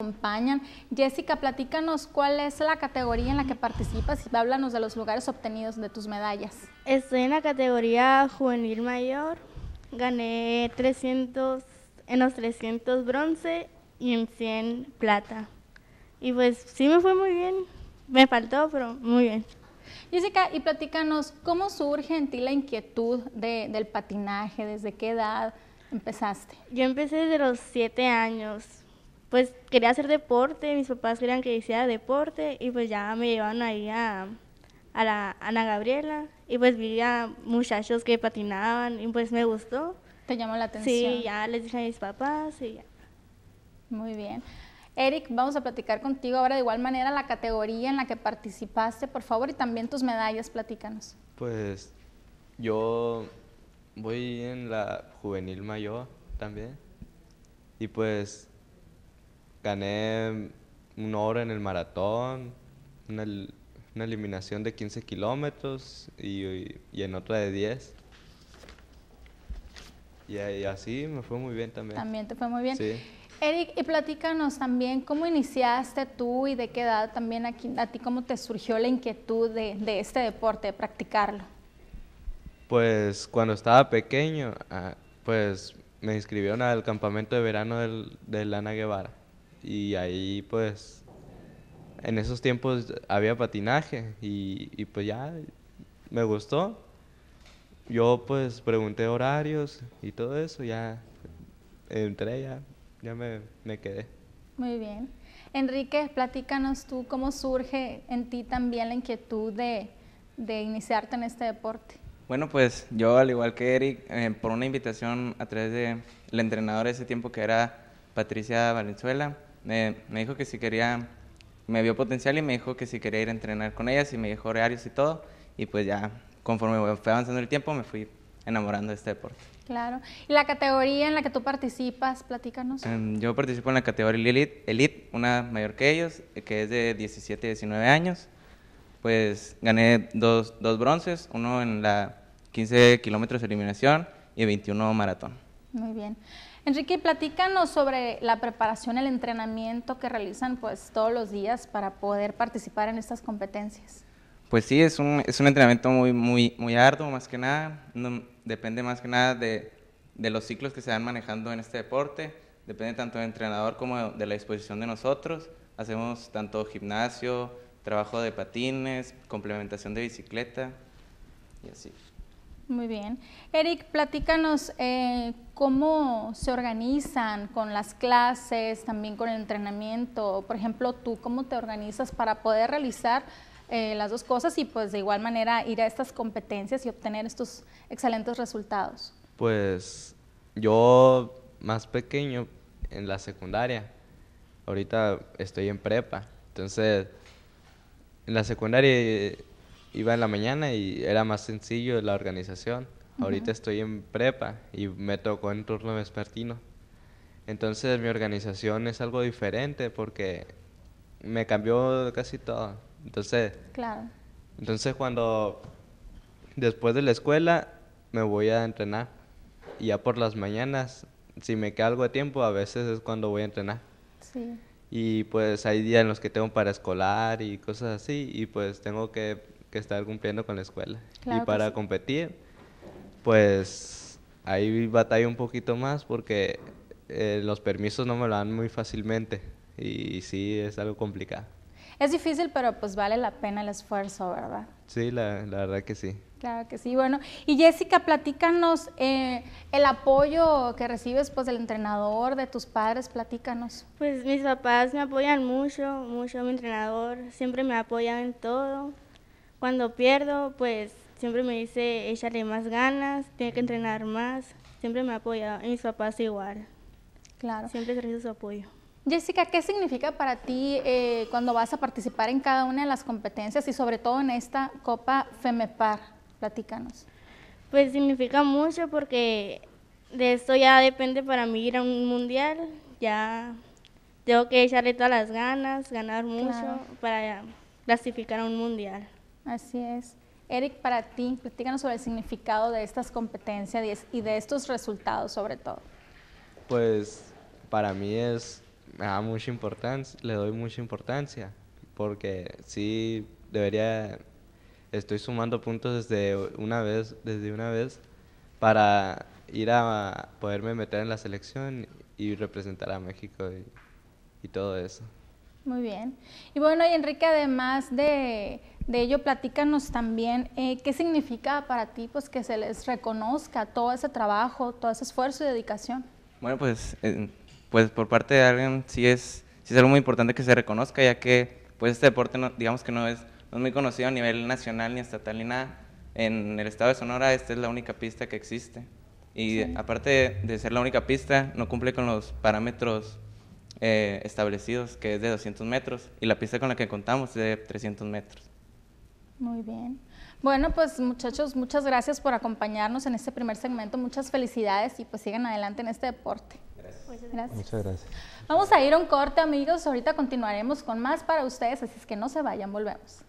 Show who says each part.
Speaker 1: acompañan. Jessica, platícanos cuál es la categoría en la que participas y háblanos de los lugares obtenidos de tus medallas.
Speaker 2: Estoy en la categoría juvenil mayor, gané 300, en los 300 bronce y en 100 plata. Y pues sí me fue muy bien, me faltó, pero muy bien.
Speaker 1: Jessica, y platícanos, ¿cómo surge en ti la inquietud del patinaje? ¿Desde qué edad empezaste? Yo empecé desde los siete años pues quería
Speaker 2: hacer deporte, mis papás querían que hiciera deporte y pues ya me llevaron ahí a, a la Ana Gabriela y pues vi a muchachos que patinaban y pues me gustó.
Speaker 1: ¿Te llamó la atención? Sí, ya
Speaker 2: les dije a mis papás y ya.
Speaker 1: Muy bien. Eric, vamos a platicar contigo ahora de igual manera la categoría en la que participaste, por favor, y también tus medallas, platícanos.
Speaker 3: Pues yo voy en la juvenil mayor también y pues gané una hora en el maratón, una, eliminación de 15 kilómetros y, y, en otra de 10. Y, y, así me fue muy bien también.
Speaker 1: También te fue muy bien. Sí. Eric, y platícanos también cómo iniciaste tú y de qué edad también aquí, a ti cómo te surgió la inquietud de, de este deporte, de practicarlo.
Speaker 3: Pues cuando estaba pequeño, ah, pues me inscribieron al campamento de verano del, de Lana Guevara y ahí pues en esos tiempos había patinaje y, pues ya me gustó. Yo pues pregunté horarios y todo eso, ya entré, ya, ya me, quedé.
Speaker 1: Muy bien. Enrique, platícanos tú cómo surge en ti también la inquietud de, iniciarte en este deporte.
Speaker 4: Bueno, pues yo al igual que Eric, eh, por una invitación a través de la entrenadora ese tiempo que era Patricia Valenzuela, me, dijo que si quería, me vio potencial y me dijo que si quería ir a entrenar con ellas y me dijo horarios y todo. Y pues ya, conforme fue avanzando el tiempo, me fui enamorando de este deporte.
Speaker 1: Claro. ¿Y la categoría en la que tú participas? Platícanos.
Speaker 4: Em, yo participo en la categoría elite, elite, una mayor que ellos, que es de 17 19 años. Pues gané dos, dos bronces, uno en la 15 kilómetros de eliminación y 21 maratón.
Speaker 1: Muy bien. Enrique, platícanos sobre la preparación, el entrenamiento que realizan pues todos los días para poder participar en estas competencias.
Speaker 4: Pues sí, es un, es un entrenamiento muy, muy, muy arduo más que nada, depende más que nada de, de los ciclos que se van manejando en este deporte, depende tanto del entrenador como de la disposición de nosotros, hacemos tanto gimnasio, trabajo de patines, complementación de bicicleta y así.
Speaker 1: Muy bien. Eric, platícanos eh, cómo se organizan con las clases, también con el entrenamiento. Por ejemplo, tú, ¿cómo te organizas para poder realizar eh, las dos cosas y pues de igual manera ir a estas competencias y obtener estos excelentes resultados?
Speaker 3: Pues yo más pequeño en la secundaria, ahorita estoy en prepa, entonces en la secundaria eh, iba en la mañana y era más sencillo la organización. Ahorita estoy en prepa y me tocó en turno vespertino. Entonces mi organización es algo diferente porque me cambió casi todo. Entonces, claro. entonces cuando después de la escuela me voy a entrenar y ya por las mañanas, si me queda algo de tiempo, a veces es cuando voy a entrenar. Y pues hay días en los que tengo para escolar y cosas así y pues tengo que que estar cumpliendo con la escuela. y para competir, pues ahí batalla un poquito más porque eh, los permisos no me lo dan muy fácilmente y sí es algo complicado.
Speaker 1: Es difícil, pero pues vale la pena el esfuerzo, ¿verdad?
Speaker 3: Sí, la, verdad que sí.
Speaker 1: Claro que sí, bueno. Y Jessica, platícanos eh, el apoyo que recibes pues del entrenador, de tus padres, platícanos. Pues mis papás
Speaker 2: me apoyan mucho, mucho mi entrenador, siempre me apoyan en todo. Cuando pierdo, pues siempre me dice, échale más ganas, tiene que entrenar más. Siempre me ha apoyado y mis papás igual. Claro. Siempre gracias su apoyo.
Speaker 1: Jessica, ¿qué significa para ti eh, cuando vas a participar en cada una de las competencias y sobre todo en esta Copa FEMEPAR? Platícanos.
Speaker 2: Pues significa mucho porque de esto ya depende para mí ir a un mundial. Ya tengo que echarle
Speaker 1: todas las ganas, ganar mucho para clasificar a un mundial. Así es. Eric, para ti, platícanos sobre el significado de estas competencias y de estos resultados sobre todo.
Speaker 3: Pues para mí es, mucha importancia, le doy mucha importancia, porque sí debería, estoy sumando puntos desde una vez, desde una vez, para ir a poderme meter en la selección y representar a México y todo eso.
Speaker 1: Muy bien. Y bueno, y Enrique, además de de ello, platícanos también eh, qué significa para ti pues, que se les reconozca todo ese trabajo, todo ese esfuerzo y dedicación.
Speaker 4: Bueno, pues, eh, pues por parte de alguien sí es, algo muy importante que se reconozca, ya que pues este deporte no, digamos que no es, muy conocido a nivel nacional ni estatal ni nada. En el estado de Sonora esta es la única pista que existe. Y aparte de ser la única pista, no cumple con los parámetros eh, establecidos, que es de 200 metros, y la pista con la que contamos es de 300 metros.
Speaker 1: Muy bien. Bueno, pues muchachos, muchas gracias por acompañarnos en este primer segmento. Muchas felicidades y pues sigan adelante en este deporte. Gracias. Muchas gracias. Vamos a ir a un corte, amigos. Ahorita continuaremos con más para ustedes, así es que no se vayan, volvemos.